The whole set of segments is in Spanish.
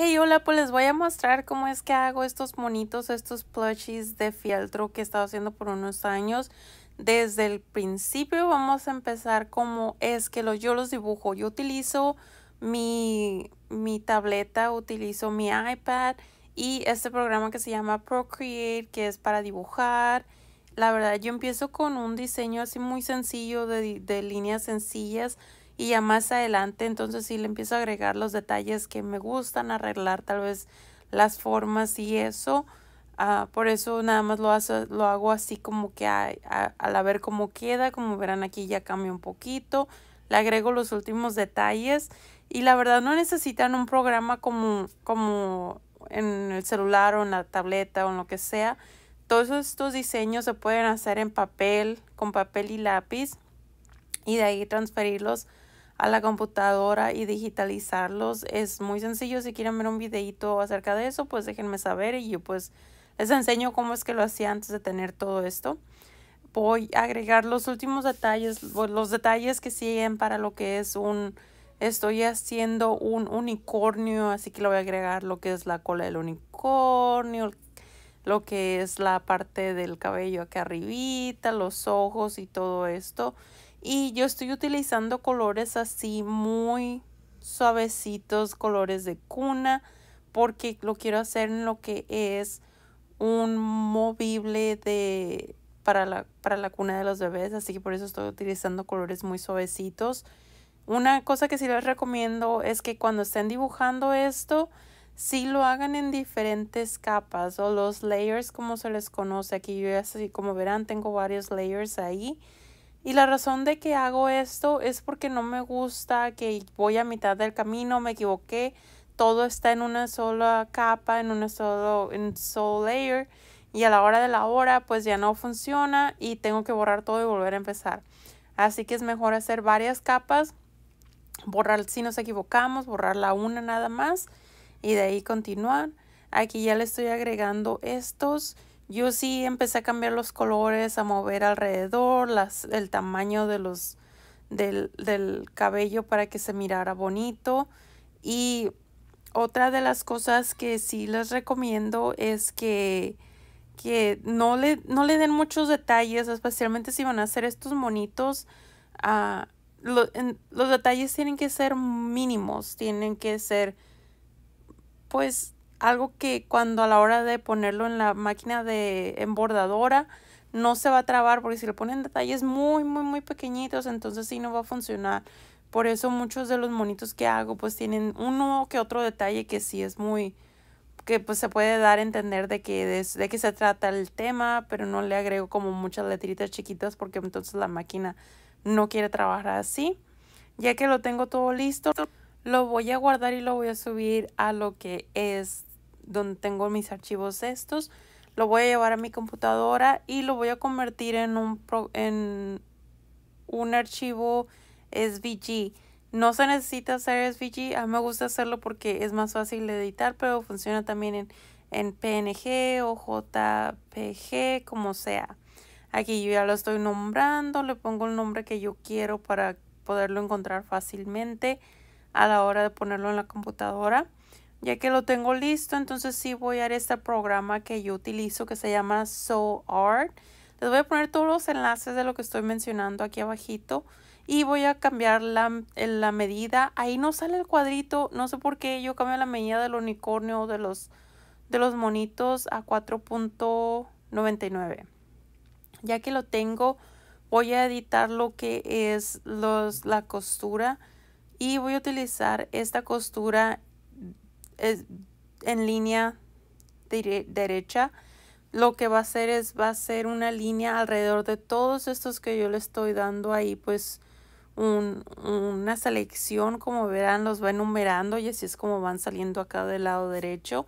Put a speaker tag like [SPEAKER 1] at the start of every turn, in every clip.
[SPEAKER 1] Hey, hola, pues les voy a mostrar cómo es que hago estos monitos, estos plushies de fieltro que he estado haciendo por unos años. Desde el principio vamos a empezar cómo es que los, yo los dibujo. Yo utilizo mi, tableta, utilizo mi iPad y este programa que se llama Procreate, que es para dibujar. La verdad, yo empiezo con un diseño así muy sencillo, de, de líneas sencillas, y ya más adelante entonces sí le empiezo a agregar los detalles que me gustan, arreglar tal vez las formas y eso. Ah, por eso nada más lo, hago así como que a, a, ver cómo queda, como verán aquí ya cambia un poquito, le agrego los últimos detalles y la verdad no necesitan un programa como, como en el celular o en la tableta o en lo que sea. Todos estos diseños se pueden hacer en papel, con papel y lápiz y de ahí transferirlos a la computadora y digitalizarlos. Es muy sencillo. Si quieren ver un videito acerca de eso, pues déjenme saber y yo pues les enseño cómo es que lo hacía antes de tener todo esto. Voy a agregar los últimos detalles, los detalles que siguen para lo que es un... Estoy haciendo un unicornio, así que le voy a agregar lo que es la cola del unicornio, lo que es la parte del cabello acá arribita, los ojos y todo esto. Y yo estoy utilizando colores así muy suavecitos, colores de cuna, porque lo quiero hacer en lo que es un movible de, para, la, cuna de los bebés, así que por eso estoy utilizando colores muy suavecitos. Una cosa que sí les recomiendo es que cuando estén dibujando esto, si sí lo hagan en diferentes capas o los layers como se les conoce. Aquí yo así como verán tengo varios layers ahí. Y la razón de que hago esto es porque no me gusta que voy a mitad del camino, me equivoqué, todo está en una sola capa, en una solo, layer y a la hora de la hora pues ya no funciona y tengo que borrar todo y volver a empezar. Así que es mejor hacer varias capas, borrar si nos equivocamos, borrar la una nada más y de ahí continuar. Aquí ya le estoy agregando estos yo sí empecé a cambiar los colores, a mover alrededor, las, el tamaño de los, del, cabello para que se mirara bonito. Y otra de las cosas que sí les recomiendo es que, no, le, no le den muchos detalles, especialmente si van a hacer estos monitos. Ah, los detalles tienen que ser mínimos, tienen que ser pues algo que cuando a la hora de ponerlo en la máquina de embordadora no se va a trabar porque si le ponen detalles muy muy muy pequeñitos entonces sí no va a funcionar por eso muchos de los monitos que hago pues tienen uno que otro detalle que sí es muy que pues se puede dar a entender de que de qué se trata el tema pero no le agrego como muchas letritas chiquitas porque entonces la máquina no quiere trabajar así ya que lo tengo todo listo lo voy a guardar y lo voy a subir a lo que es donde tengo mis archivos estos. Lo voy a llevar a mi computadora y lo voy a convertir en un, un archivo SVG. No se necesita hacer SVG, a mí me gusta hacerlo porque es más fácil de editar, pero funciona también en, en PNG o JPG, como sea. Aquí yo ya lo estoy nombrando, le pongo el nombre que yo quiero para poderlo encontrar fácilmente a la hora de ponerlo en la computadora. Ya que lo tengo listo, entonces sí voy a ir a este programa que yo utilizo que se llama So Art. Les voy a poner todos los enlaces de lo que estoy mencionando aquí abajito. Y voy a cambiar la, la medida. Ahí no sale el cuadrito. No sé por qué yo cambio la medida del unicornio o de los, de los monitos a 4.99. Ya que lo tengo, voy a editar lo que es los, la costura. Y voy a utilizar esta costura en línea derecha, lo que va a hacer es, va a ser una línea alrededor de todos estos que yo le estoy dando ahí, pues una selección, como verán, los va enumerando y así es como van saliendo acá del lado derecho.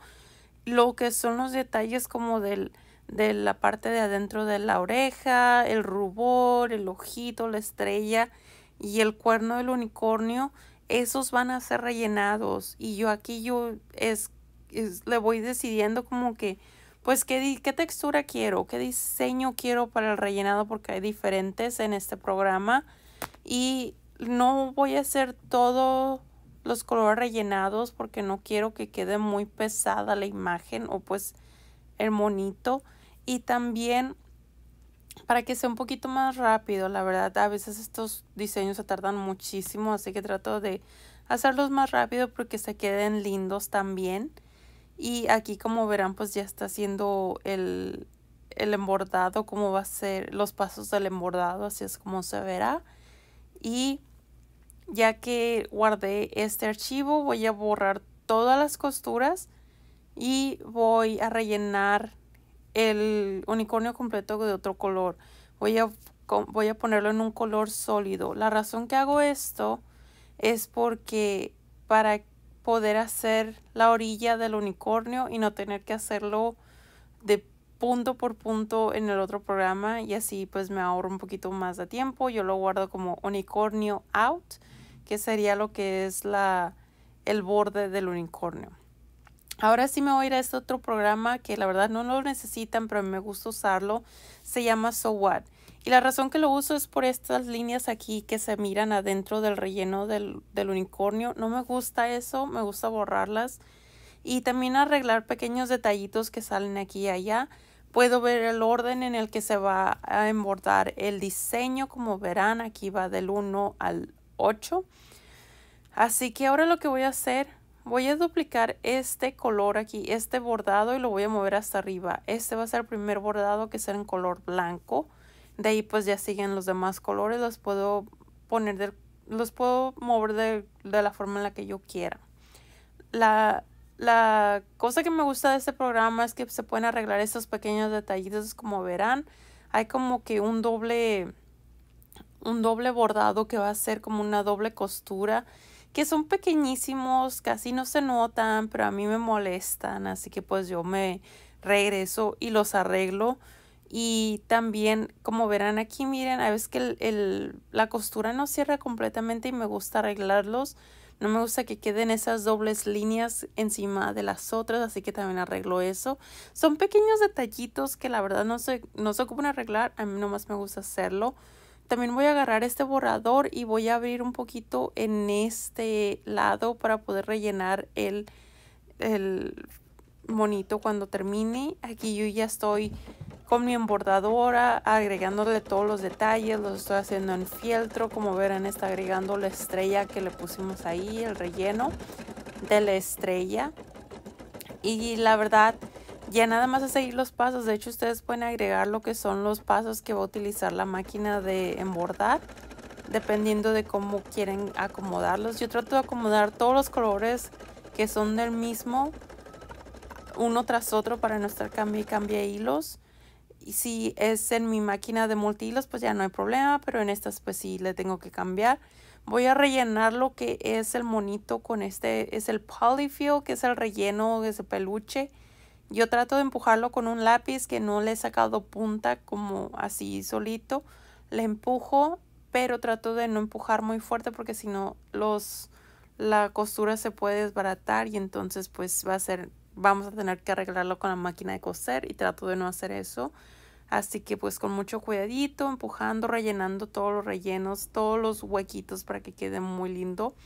[SPEAKER 1] Lo que son los detalles como de la parte de adentro de la oreja, el rubor, el ojito, la estrella y el cuerno del unicornio esos van a ser rellenados y yo aquí yo es, le voy decidiendo como que pues qué, qué textura quiero, qué diseño quiero para el rellenado porque hay diferentes en este programa y no voy a hacer todos los colores rellenados porque no quiero que quede muy pesada la imagen o pues el monito y también para que sea un poquito más rápido. La verdad, a veces estos diseños se tardan muchísimo, así que trato de hacerlos más rápido porque se queden lindos también. Y aquí como verán, pues ya está haciendo el, embordado, cómo va a ser los pasos del embordado, así es como se verá. Y ya que guardé este archivo, voy a borrar todas las costuras y voy a rellenar el unicornio completo de otro color. Voy a, voy a ponerlo en un color sólido. La razón que hago esto es porque para poder hacer la orilla del unicornio y no tener que hacerlo de punto por punto en el otro programa y así pues me ahorro un poquito más de tiempo. Yo lo guardo como unicornio out, que sería lo que es la, el borde del unicornio. Ahora sí me voy a ir a este otro programa que la verdad no lo necesitan, pero me gusta usarlo. Se llama So What. Y la razón que lo uso es por estas líneas aquí que se miran adentro del relleno del, del unicornio. No me gusta eso, me gusta borrarlas. Y también arreglar pequeños detallitos que salen aquí y allá. Puedo ver el orden en el que se va a embordar el diseño. Como verán, aquí va del 1 al 8. Así que ahora lo que voy a hacer voy a duplicar este color aquí, este bordado y lo voy a mover hasta arriba. Este va a ser el primer bordado que será en color blanco. De ahí pues ya siguen los demás colores, los puedo poner, los puedo mover de, la forma en la que yo quiera. La, cosa que me gusta de este programa es que se pueden arreglar estos pequeños detallitos como verán. Hay como que un doble, un doble bordado que va a ser como una doble costura que son pequeñísimos, casi no se notan, pero a mí me molestan, así que pues yo me regreso y los arreglo. Y también, como verán aquí, miren, a veces que la costura no cierra completamente y me gusta arreglarlos. No me gusta que queden esas dobles líneas encima de las otras, así que también arreglo eso. Son pequeños detallitos que la verdad no se, no se ocupan arreglar, a mí nomás me gusta hacerlo también voy a agarrar este borrador y voy a abrir un poquito en este lado para poder rellenar el, el monito cuando termine. Aquí yo ya estoy con mi embordadora agregándole todos los detalles, los estoy haciendo en fieltro, como verán está agregando la estrella que le pusimos ahí, el relleno de la estrella. Y la verdad ya nada más a seguir los pasos. De hecho, ustedes pueden agregar lo que son los pasos que va a utilizar la máquina de embordar, dependiendo de cómo quieren acomodarlos. Yo trato de acomodar todos los colores que son del mismo, uno tras otro, para no estar cambiando hilos. Y si es en mi máquina de multihilos, pues ya no hay problema, pero en estas pues sí le tengo que cambiar. Voy a rellenar lo que es el monito con este, es el polyfill, que es el relleno, de ese peluche. Yo trato de empujarlo con un lápiz que no le he sacado punta como así solito. Le empujo, pero trato de no empujar muy fuerte porque si no los la costura se puede desbaratar y entonces pues va a ser vamos a tener que arreglarlo con la máquina de coser y trato de no hacer eso. Así que pues con mucho cuidadito, empujando, rellenando todos los rellenos, todos los huequitos para que quede muy lindo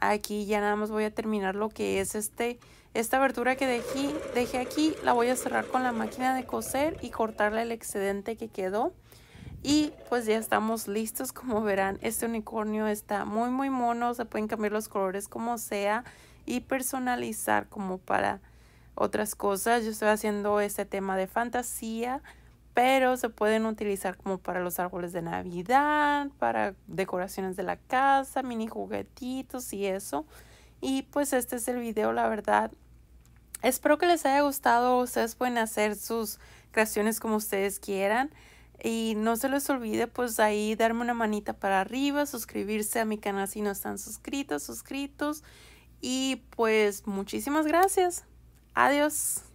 [SPEAKER 1] aquí ya nada más voy a terminar lo que es este esta abertura que dejé, dejé aquí la voy a cerrar con la máquina de coser y cortarle el excedente que quedó y pues ya estamos listos como verán este unicornio está muy muy mono se pueden cambiar los colores como sea y personalizar como para otras cosas yo estoy haciendo este tema de fantasía pero se pueden utilizar como para los árboles de Navidad, para decoraciones de la casa, mini juguetitos y eso. Y pues este es el video, la verdad. Espero que les haya gustado. Ustedes pueden hacer sus creaciones como ustedes quieran. Y no se les olvide pues ahí darme una manita para arriba, suscribirse a mi canal si no están suscritos, suscritos. Y pues muchísimas gracias. Adiós.